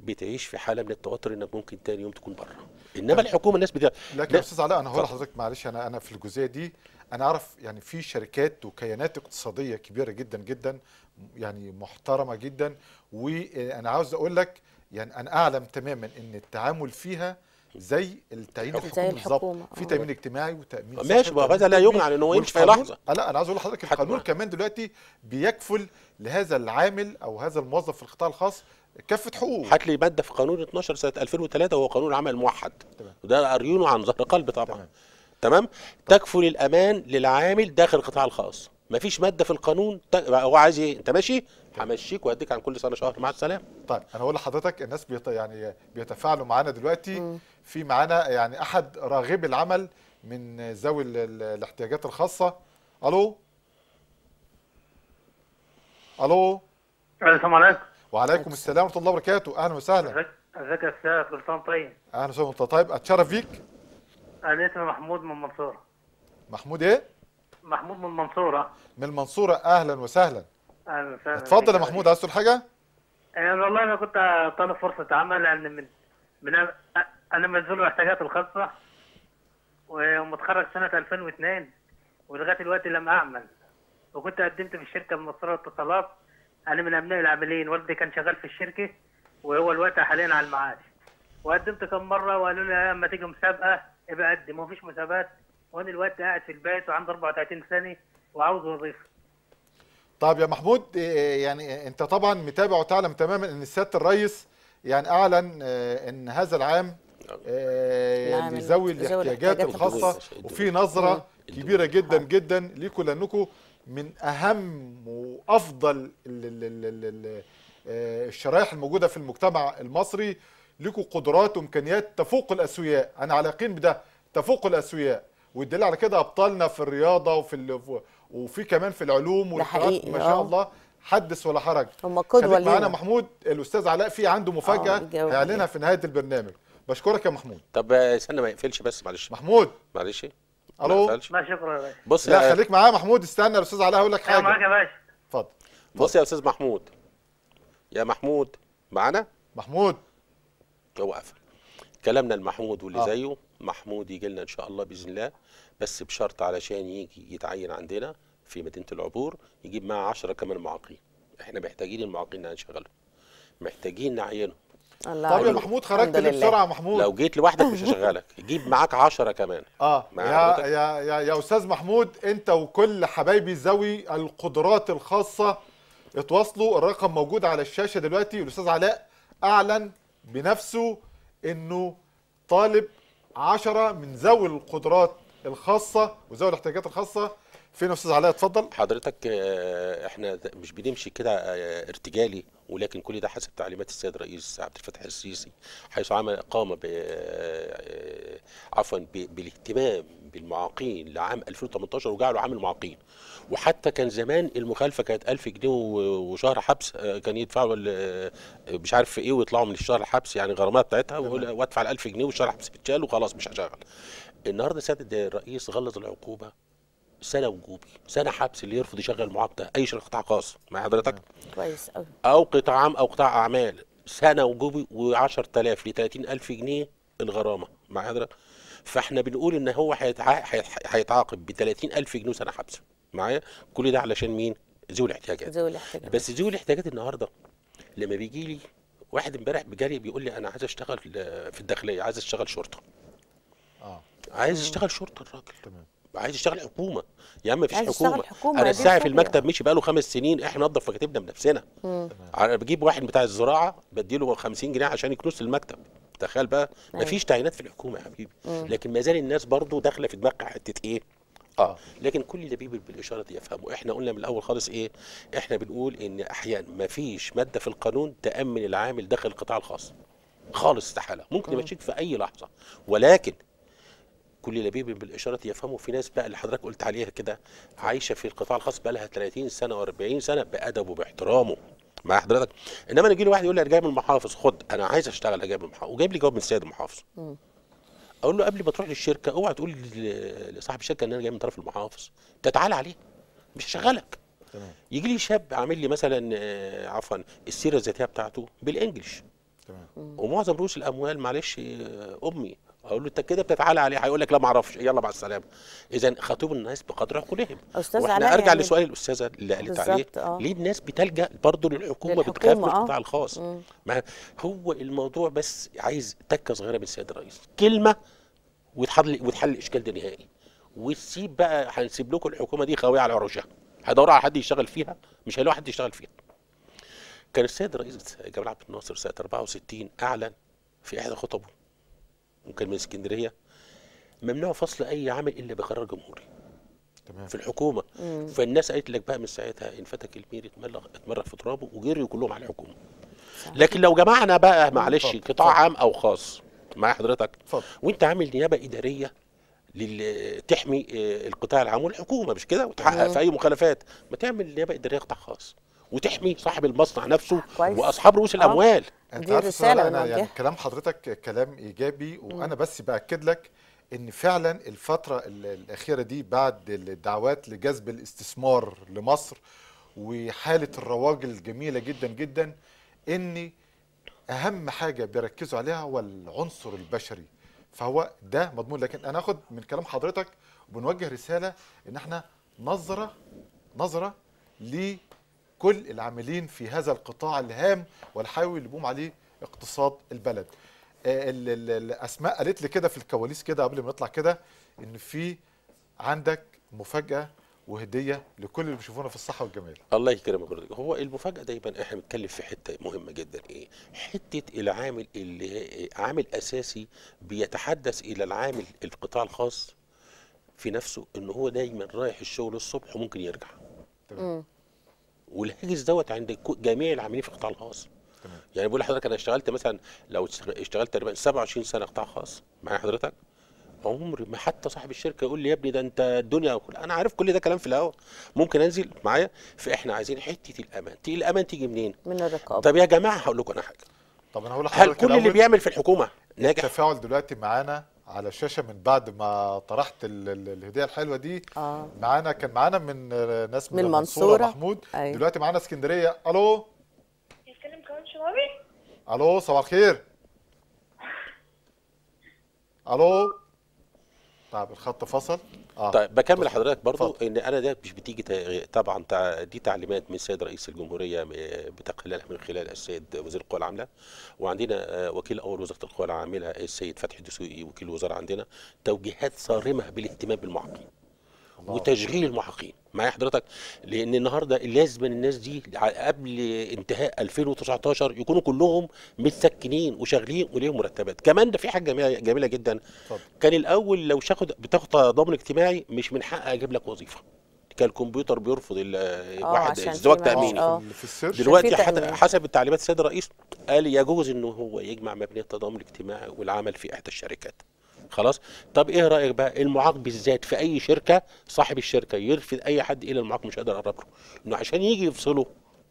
بتعيش في حاله من التوتر انك ممكن تاني يوم تكون بره انما الحكومه الناس بتاع لكن يا استاذ علاء انا هقول لحضرتك معلش انا انا في الجزئيه دي انا اعرف يعني في شركات وكيانات اقتصاديه كبيره جدا جدا يعني محترمه جدا وانا عاوز اقول لك يعني انا اعلم تماما ان التعامل فيها زي التأمين الحكومي بالظبط في آه. تأمين اجتماعي وتأمين ماشي هذا لا يغني عن انه يمشي في لحظه لا انا عايز اقول لحضرتك القانون كمان دلوقتي بيكفل لهذا العامل او هذا الموظف في القطاع الخاص كافه حقوق هات لي ماده في قانون 12 سنه 2003 وهو قانون العمل الموحد تمام. وده اريونه عن ظهر قلب طبعا تمام, تمام؟ تكفل الامان للعامل داخل القطاع الخاص مفيش ماده في القانون هو عايز ايه انت ماشي همشيك واديك عن كل سنه شهر مع السلامه طيب انا هقول لحضرتك الناس بيط... يعني بيتفاعلوا معانا دلوقتي م. في معانا يعني احد راغبي العمل من ذوي الاحتياجات الخاصه الو الو السلام عليكم وعليكم السلام ورحمه الله وبركاته اهلا وسهلا ازيك يا استاذ سلطان طيب اهلا وسهلا طيب, طيب، اتشرف بيك انا اسمي محمود من المنصوره محمود ايه محمود من المنصوره من المنصوره اهلا وسهلا اهلا وسهلا اتفضل يا محمود عايز تقول حاجه انا والله انا كنت طالب فرصه عمل لان من من انا مزول الاحتياجات الخاصه ومتخرج سنه 2002 ولغايه الوقت لم اعمل وكنت قدمت في الشركه المصريه للاتصالات انا من ابناء العاملين والدي كان شغال في الشركه وهو الوقت حاليا على المعاش وقدمت كم مره وقالوا لي اما تيجي مسابقه ابقى قدم ومفيش مسابقات وانا الوقت قاعد في البيت وعندي 34 سنه وعاوز وظيفه طب يا محمود إيه، إيه، يعني انت طبعا متابع وتعلم تماما ان السيد الرئيس يعني اعلن آه، ان هذا العام يعني آه، ذوي الاحتياجات الخاصه وفي نظره كبيره جدا آه. جدا ليكم لانكم من اهم وافضل آه، الشرائح الموجوده في المجتمع المصري ليكم قدرات وامكانيات تفوق الاسوياء انا على يقين بده تفوق الاسوياء والدليل على كده ابطالنا في الرياضه وفي وفي كمان في العلوم والحقيقه ما شاء الله حدث ولا حرج هم قدوه معانا محمود الاستاذ علاء في عنده مفاجاه هيعلنها في نهايه البرنامج بشكرك يا محمود طب استنى ما يقفلش بس معلش محمود معلش الو لا شكرا يا باشا بص لا آه، خليك معايا محمود استنى يا استاذ علاء هقول لك حاجه معاك يا باشا اتفضل بص يا استاذ محمود يا محمود معانا محمود هو قفل كلامنا لمحمود واللي آه. زيه محمود يجي لنا ان شاء الله باذن الله بس بشرط علشان يجي يتعين عندنا في مدينه العبور يجيب معاه 10 كمان معاقين احنا محتاجين المعاقين اللي هنشغلهم محتاجين نعينهم الله طب يا محمود خرجت لي بسرعه محمود لو جيت لوحدك مش هشغلك *laughs* جيب معاك 10 كمان اه يا, يا يا يا استاذ محمود انت وكل حبايبي ذوي القدرات الخاصه اتواصلوا الرقم موجود على الشاشه دلوقتي والاستاذ علاء اعلن بنفسه انه طالب 10 من ذوي القدرات الخاصه وذوي الاحتياجات الخاصه فين استاذ علاء اتفضل حضرتك آه، احنا مش بنمشي كده آه، ارتجالي ولكن كل ده حسب تعليمات السيد الرئيس عبد الفتاح السيسي حيث عمل قام ب آه، عفوا بالاهتمام بالمعاقين لعام 2018 وجعله عام المعاقين وحتى كان زمان المخالفه كانت 1000 جنيه وشهر حبس كان يدفعوا مش عارف ايه ويطلعوا من الشهر الحبس يعني غرامات بتاعتها وادفع ال 1000 جنيه والشهر حبس بتشال وخلاص مش هشغل النهارده سيد الرئيس غلظ العقوبه سنه وجوبي سنه حبس اللي يرفض يشغل معاقده اي شركه قطاع خاص مع حضرتك آه، كويس قوي او قطاع عام او قطاع اعمال سنه وجوبي و10000 ل 30000 جنيه الغرامه مع حضرتك فاحنا بنقول ان هو هيتعاقب ب 30000 جنيه سنه حبس معايا كل ده علشان مين ذوي الاحتياجات ذوي الاحتياجات بس ذوي الاحتياجات النهارده لما بيجي لي واحد امبارح بجري بيقول لي انا عايز اشتغل آه، في الداخليه عايز اشتغل شرطه اه عايز اشتغل شرطه الراجل تمام عايز يشتغل حكومه يا عم مفيش حكومه, حكومة. انا الساعي في المكتب مشي بقاله خمس سنين احنا ننظف مكاتبنا بنفسنا انا بجيب واحد بتاع الزراعه بديله 50 جنيه عشان يكنس المكتب تخيل بقى أيوة. مفيش تعيينات في الحكومه يا حبيبي مم. لكن ما زال الناس برضو داخله في دماغها حته ايه اه لكن كل اللي بيبي بالاشاره دي يفهموا احنا قلنا من الاول خالص ايه احنا بنقول ان احيانا ما فيش ماده في القانون تامن العامل داخل القطاع الخاص خالص استحاله ممكن يمشيك في اي لحظه ولكن كل لبيب بالاشارات يفهموا في ناس بقى اللي حضرتك قلت عليها كده عايشه في القطاع الخاص بقى لها 30 سنه و40 سنه بادبه وباحترامه مع حضرتك انما يجي لي واحد يقول لي انا جاي من المحافظ خد انا عايز اشتغل جاي من المحافظ وجايب لي جواب من سيد المحافظ اقول له قبل ما تروح للشركه اوعى تقول لصاحب الشركه ان انا جاي من طرف المحافظ تعالى عليه مش هشغلك تمام يجي لي شاب عامل لي مثلا آه، عفوا السيره الذاتيه بتاعته بالانجلش تمام ومعظم رؤوس الاموال معلش آه، امي اقول له انت كده بتتعالى عليه هيقول لك لا ما اعرفش يلا مع السلامه اذا خاطب الناس بقدر عقولهم استاذ واحنا ارجع يعني لسؤال الاستاذه اللي قالت عليه آه. ليه الناس بتلجا برضه للحكومه, للحكومة بتخاف من القطاع آه. الخاص ما هو الموضوع بس عايز تكه صغيره من السيد الرئيس كلمه وتحل وتحل الاشكال ده نهائي وتسيب بقى هنسيب لكم الحكومه دي خاويه على عروشها هدور على حد يشتغل فيها مش هيلاقوا حد يشتغل فيها كان السيد الرئيس جمال عبد الناصر سنه 64 اعلن في احدى خطبه ممكن من اسكندريه ممنوع فصل اي عمل الا بقرار جمهوري تمام في الحكومه مم. فالناس قالت لك بقى من ساعتها ان فتك المير اتمرغ اتمرغ في ترابه وجريوا كلهم على الحكومه صح. لكن لو جمعنا بقى معلش قطاع عام او خاص مع حضرتك فضل. وانت عامل نيابه اداريه لل... تحمي آه، القطاع العام والحكومه مش كده وتحقق مم. في اي مخالفات ما تعمل نيابه اداريه قطاع خاص وتحمي صاحب المصنع نفسه آه، كويس. واصحاب رؤوس آه، الاموال دي رساله أنا يعني كلام حضرتك كلام ايجابي وانا بس باكد لك ان فعلا الفتره الاخيره دي بعد الدعوات لجذب الاستثمار لمصر وحاله الرواج الجميله جدا جدا ان اهم حاجه بيركزوا عليها هو العنصر البشري فهو ده مضمون لكن انا اخد من كلام حضرتك بنوجه رساله ان احنا نظره نظره كل العاملين في هذا القطاع الهام والحيوي اللي بيقوم عليه اقتصاد البلد آه، الاسماء قالت لي كده في الكواليس كده قبل ما نطلع كده ان في عندك مفاجاه وهديه لكل اللي بيشوفونا في الصحه والجمال الله يكرمك هو المفاجاه دايما احنا بنتكلم في حته مهمه جدا ايه حته العامل اللي عامل اساسي بيتحدث الى العامل القطاع الخاص في نفسه ان هو دايما رايح الشغل الصبح وممكن يرجع تمام والهاجس دوت عند جميع العاملين في القطاع الخاص تمام. يعني بقول لحضرتك انا اشتغلت مثلا لو اشتغلت تقريبا 27 سنه قطاع خاص معايا حضرتك عمري ما حتى صاحب الشركه يقول لي يا ابني ده انت الدنيا وكل انا عارف كل ده كلام في الهواء ممكن انزل معايا فاحنا عايزين حته الامان تيجي الامان تيجي منين من الرقابه طب يا جماعه هقول لكم انا حاجه طب انا هقول لحضرتك هل كل اللي بيعمل في الحكومه ناجح التفاعل دلوقتي معانا على الشاشه من بعد ما طرحت الهديه الحلوه دي آه. معانا كان معانا من ناس من المنصوره محمود أيوة. دلوقتي معانا اسكندريه الو يتكلم كمان شبابي الو صباح الخير الو طيب الخط فصل آه. طيب بكمل حضرتك برضو فضل. ان انا ده مش بتيجي طبعا دي تعليمات من السيد رئيس الجمهوريه بتقليلها من خلال السيد وزير القوى العامله وعندنا آه، وكيل اول وزاره القوى العامله السيد فتحي الدسوقي وكيل الوزاره عندنا توجيهات صارمه بالاهتمام بالمعاقين وتشغيل المعاقين معايا حضرتك لان النهارده لازم الناس دي قبل انتهاء 2019 يكونوا كلهم متسكنين وشغلين وليهم مرتبات كمان ده في حاجه جميله جدا طب. كان الاول لو شاخد بتاخد ضمان اجتماعي مش من حقه اجيب لك وظيفه كان الكمبيوتر بيرفض آه، الواحد الزواج تاميني آه. دلوقتي حسب التعليمات السيد الرئيس قال يجوز انه هو يجمع ما بين التضامن الاجتماعي والعمل في احدى الشركات خلاص طب ايه رايك بقى المعاق بالذات في اي شركه صاحب الشركه يرفض اي حد الى المعاق مش قادر اقرب له انه عشان يجي يفصله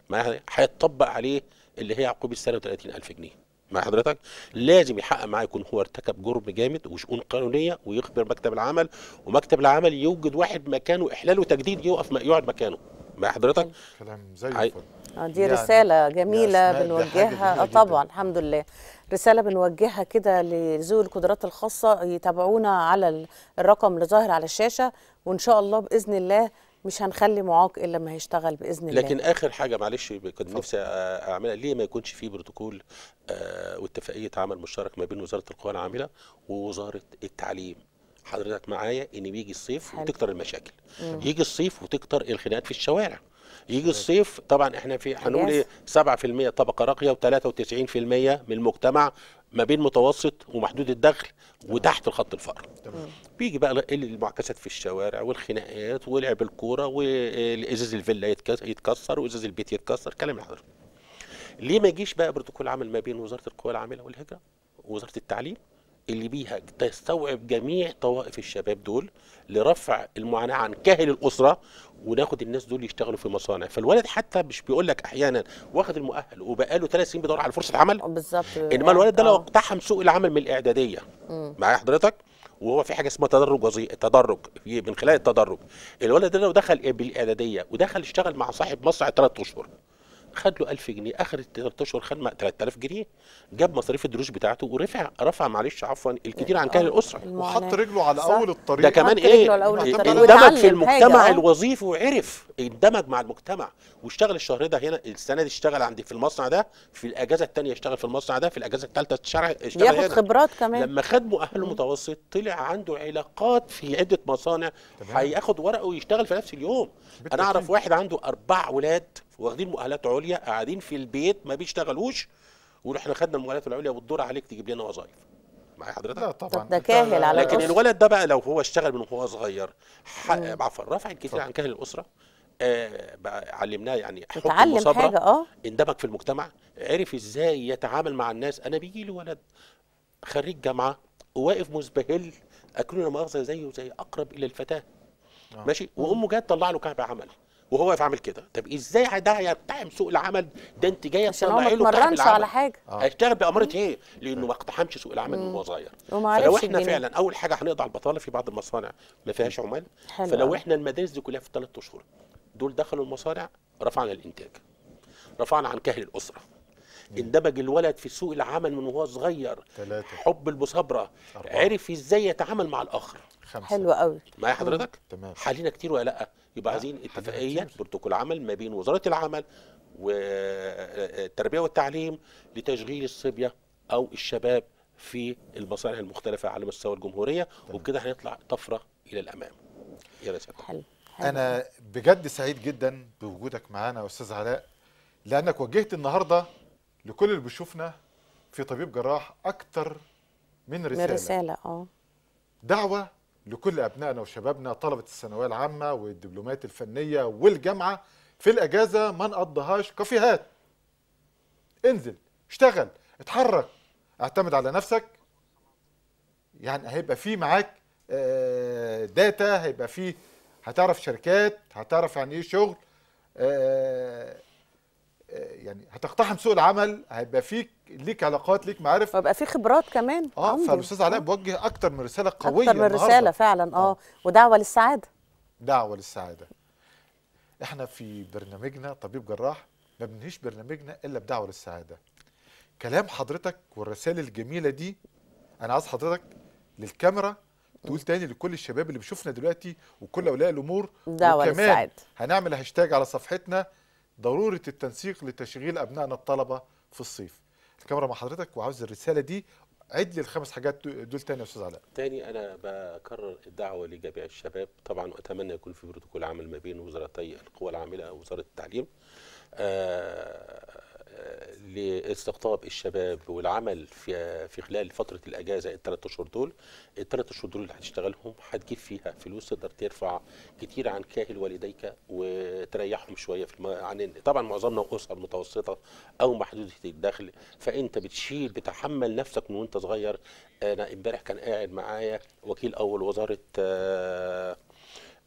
ما هيتطبق عليه اللي هي عقوبه سنه 30000 جنيه مع حضرتك لازم يحقق معاه يكون هو ارتكب جرم جامد وشؤون قانونيه ويخبر مكتب العمل ومكتب العمل يوجد واحد مكانه احلال وتجديد يقف يقعد مكانه مع حضرتك كلام زي الفل آه، دي يعني رساله جميله بنوجهها آه، طبعا الحمد لله رساله بنوجهها كده لذوي القدرات الخاصه يتابعونا على الرقم اللي ظاهر على الشاشه وان شاء الله باذن الله مش هنخلي معاق الا ما هيشتغل باذن الله لكن اخر حاجه معلش كنت نفسي اعملها ليه ما يكونش في بروتوكول آه، واتفاقيه عمل مشترك ما بين وزاره القوى العامله ووزاره التعليم حضرتك معايا ان بيجي الصيف حل. وتكتر المشاكل مم. يجي الصيف وتكتر الخناقات في الشوارع يجي الصيف طبعا احنا في هنقول ايه 7% طبقه راقيه و93% من المجتمع ما بين متوسط ومحدود الدخل وتحت الخط الفقر بيجي بقى المعاكسات في الشوارع والخناقات ولعب الكوره وازاز الفيلا يتكسر وازاز البيت يتكسر كلام الحضر ليه ما يجيش بقى بروتوكول عمل ما بين وزاره القوى العامله والهجره ووزاره التعليم اللي بيها تستوعب جميع طوائف الشباب دول لرفع المعاناه عن كاهل الاسره وناخد الناس دول يشتغلوا في مصانع فالولد حتى مش بيقول لك احيانا واخد المؤهل وبقاله ثلاث سنين بيدور على فرصه عمل بالظبط انما الولد ده لو آه. اقتحم سوق العمل من الاعداديه معايا حضرتك وهو في حاجه اسمها تدرج وزي... تدرج من خلال التدرج الولد ده لو دخل بالاعداديه ودخل اشتغل مع صاحب مصنع ثلاث اشهر خد له 1000 جنيه اخر الثلاث اشهر خد 3000 جنيه جاب مصاريف الدروش بتاعته ورفع رفع معلش عفوا الكتير عن كاهل الاسره وحط رجله على اول الطريق ده كمان ايه اندمج في المجتمع آه. الوظيفي وعرف اندمج مع المجتمع واشتغل الشهر ده هنا السنه دي اشتغل عندي في المصنع ده في الاجازه الثانيه اشتغل في المصنع ده في الاجازه الثالثه اشتغل ياخد خبرات كمان لما خد مؤهل متوسط طلع عنده علاقات في عده مصانع هياخد ورقه ويشتغل في نفس اليوم انا اعرف واحد عنده اربع ولاد واخدين مؤهلات عليا قاعدين في البيت ما بيشتغلوش ورحنا خدنا المؤهلات العليا والدور عليك تجيب لنا وظائف معايا حضرتك؟ لا طبعا ده كاهل على لكن الولد ده بقى لو هو اشتغل من وهو صغير عفوا رفع كتير عن كاهل الاسره آه علمناه يعني حب مصابرة حاجة اه اندمج في المجتمع عرف ازاي يتعامل مع الناس انا بيجي لي ولد خريج جامعه واقف مزبهل اكلنا مؤاخذه زيه زي اقرب الى الفتاه آه. ماشي وامه جت تطلع له كعب عمل وهو واقف عامل كده طب ازاي ده هيقتحم سوق العمل ده انت جايه تصنع له ما اتمرنش على حاجه آه. هيشتغل باماره ايه لانه ما اقتحمش سوق العمل وهو صغير فلو احنا الجنين. فعلا اول حاجه هنقضي على البطاله في بعض المصانع ما فيهاش عمال فلو احنا المدارس دي كلها في ثلاث اشهر دول دخلوا المصانع رفعنا الانتاج رفعنا عن كاهل الاسره اندمج الولد في سوق العمل من وهو صغير ثلاثة. حب المثابره عرف ازاي يتعامل مع الاخر خمسة حلو قوي معايا حضرتك؟ تمام حالينا كتير ولا لا؟ يبقى عايزين اتفاقيه بروتوكول عمل ما بين وزاره العمل والتربيه آه، آه، آه، والتعليم لتشغيل الصبيه او الشباب في المصالح المختلفه على مستوى الجمهوريه وبكده هنطلع طفره الى الامام يا ريت حلو انا بجد سعيد جدا بوجودك معانا يا استاذ علاء لانك وجهت النهارده لكل اللي بيشوفنا في طبيب جراح اكتر من رساله من رساله اه دعوه لكل أبنائنا وشبابنا طلبة الثانوية العامة والدبلومات الفنية والجامعة في الأجازة ما نقضهاش كافيهات انزل اشتغل اتحرك اعتمد على نفسك يعني هيبقى في معاك داتا آه، هيبقى في هتعرف شركات هتعرف يعني ايه شغل آه، آه، يعني هتقتحم سوق العمل هيبقى فيك ليك علاقات ليك معارف ويبقى في خبرات كمان اه فالاستاذ علاء آه. بوجه اكتر من رساله قويه اكتر من رساله فعلا آه. اه, ودعوه للسعاده دعوه للسعاده احنا في برنامجنا طبيب جراح ما بنهيش برنامجنا الا بدعوه للسعاده كلام حضرتك والرسائل الجميله دي انا عايز حضرتك للكاميرا تقول تاني لكل الشباب اللي بيشوفنا دلوقتي وكل اولياء الامور دعوه للسعاده هنعمل هاشتاج على صفحتنا ضروره التنسيق لتشغيل ابنائنا الطلبه في الصيف الكاميرا مع حضرتك وعاوز الرساله دي عد لي الخمس حاجات دول تاني يا استاذ علاء تاني انا بكرر الدعوه لجميع الشباب طبعا واتمنى يكون في بروتوكول عمل ما بين وزارتي القوى العامله ووزاره التعليم آه لاستقطاب الشباب والعمل في في خلال فتره الاجازه الثلاث اشهر دول الثلاث اشهر دول اللي هتشتغلهم هتجيب فيها فلوس تقدر ترفع كتير عن كاهل والديك وتريحهم شويه في الم... عن طبعا معظمنا اسر متوسطه او محدوده الدخل فانت بتشيل بتحمل نفسك من وانت صغير انا امبارح كان قاعد معايا وكيل اول وزاره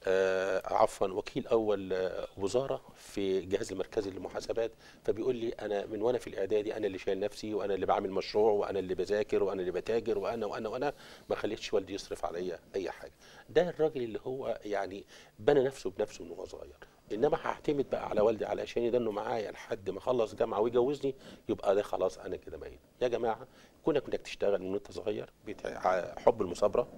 آه، عفوا وكيل اول آه، وزاره في الجهاز المركزي للمحاسبات فبيقول لي انا من وانا في الاعدادي انا اللي شايل نفسي وانا اللي بعمل مشروع وانا اللي بذاكر وانا اللي بتاجر وانا وانا وانا ما خليتش والدي يصرف عليا اي حاجه ده الراجل اللي هو يعني بنى نفسه بنفسه من هو صغير انما هعتمد بقى على والدي علشان يدنوا معايا لحد ما اخلص جامعه ويجوزني يبقى ده خلاص انا كده ميت يا جماعه كونك انك تشتغل من وانت صغير حب المثابره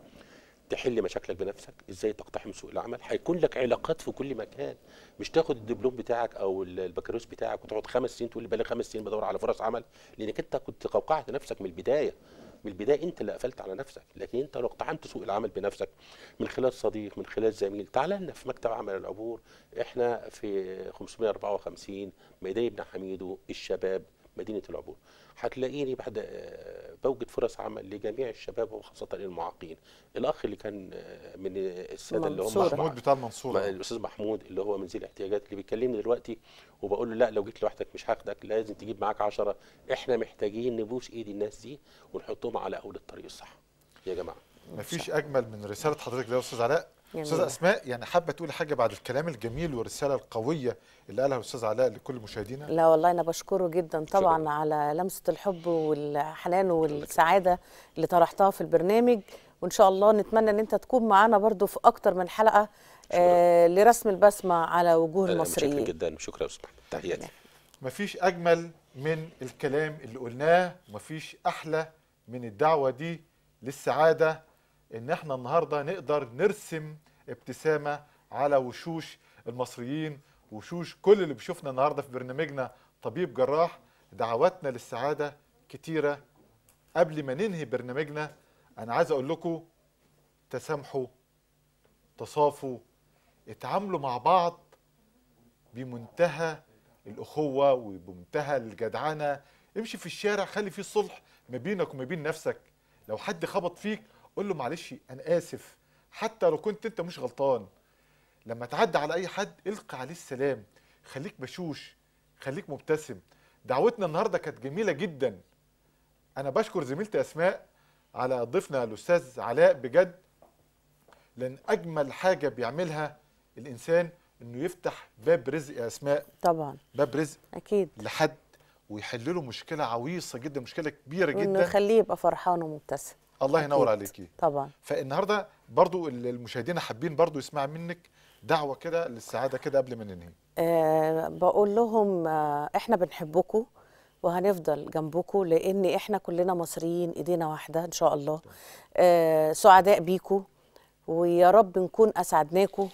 تحل مشاكلك بنفسك ازاي تقتحم سوق العمل هيكون لك علاقات في كل مكان مش تاخد الدبلوم بتاعك او البكالوريوس بتاعك وتقعد خمس سنين تقول لي بقالي خمس سنين بدور على فرص عمل لانك انت كنت قوقعت نفسك من البدايه من البدايه انت اللي قفلت على نفسك لكن انت لو اقتحمت سوق العمل بنفسك من خلال صديق من خلال زميل تعال لنا في مكتب عمل العبور احنا في 554 ميدان ابن حميدو الشباب مدينه العبور هتلاقيني بعد آه، بوجد فرص عمل لجميع الشباب وخاصه المعاقين الاخ اللي كان آه، من الساده اللي هم محمود بتاع المنصوره الاستاذ محمود اللي هو من ذي الاحتياجات اللي بيكلمني دلوقتي وبقول له لا لو جيت لوحدك مش هاخدك لازم تجيب معاك 10 احنا محتاجين نبوس ايد الناس دي ونحطهم على اول الطريق الصح يا جماعه مفيش اجمل من رساله حضرتك يا استاذ علاء يعني استاذ اسماء يعني حابه تقولي حاجه بعد الكلام الجميل والرساله القويه اللي قالها الاستاذ علاء لكل مشاهدينا لا والله انا بشكره جدا طبعا شكرا. على لمسه الحب والحنان والسعاده اللي طرحتها في البرنامج وان شاء الله نتمنى ان انت تكون معانا برضو في اكتر من حلقه آه لرسم البسمه على وجوه المصريين شكرا جدا شكرا استاذ تحياتي مفيش اجمل من الكلام اللي قلناه مفيش احلى من الدعوه دي للسعاده ان احنا النهارده نقدر نرسم ابتسامه على وشوش المصريين وشوش كل اللي بيشوفنا النهارده في برنامجنا طبيب جراح دعواتنا للسعاده كتيره قبل ما ننهي برنامجنا انا عايز اقول لكم تسامحوا تصافوا اتعاملوا مع بعض بمنتهى الاخوه وبمنتهى الجدعنه امشي في الشارع خلي فيه صلح ما بينك وما بين نفسك لو حد خبط فيك قول له معلش انا اسف حتى لو كنت انت مش غلطان لما تعدي على اي حد القي عليه السلام خليك بشوش خليك مبتسم دعوتنا النهارده كانت جميله جدا انا بشكر زميلتي اسماء على ضيفنا الاستاذ علاء بجد لان اجمل حاجه بيعملها الانسان انه يفتح باب رزق يا اسماء طبعا باب رزق اكيد لحد ويحل له مشكله عويصه جدا مشكله كبيره جدا وانه يخليه يبقى فرحان ومبتسم الله ينور عليكي طبعا فالنهارده برضو المشاهدين حابين برضو يسمعوا منك دعوه كده للسعاده كده قبل ما ننهي أه بقول لهم آه، احنا بنحبكم وهنفضل جنبكم لان احنا كلنا مصريين ايدينا واحده ان شاء الله أه سعداء بيكم ويا رب نكون اسعدناكم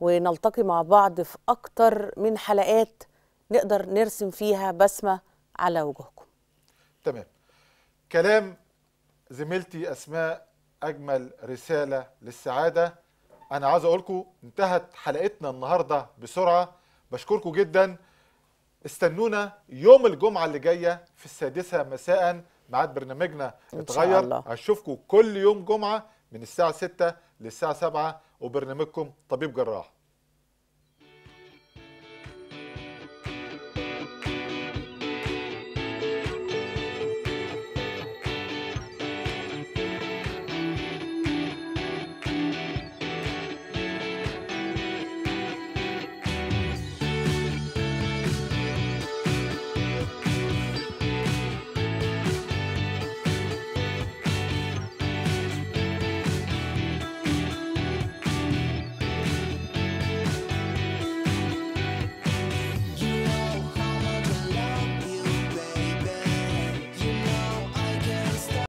ونلتقي مع بعض في اكتر من حلقات نقدر نرسم فيها بسمه على وجوهكم تمام كلام زميلتي اسماء اجمل رساله للسعاده انا عايز اقولكم انتهت حلقتنا النهارده بسرعه بشكركم جدا استنونا يوم الجمعه اللي جايه في السادسه مساء ميعاد برنامجنا اتغير اشوفكم كل يوم جمعه من الساعه 6 للساعه 7 وبرنامجكم طبيب جراح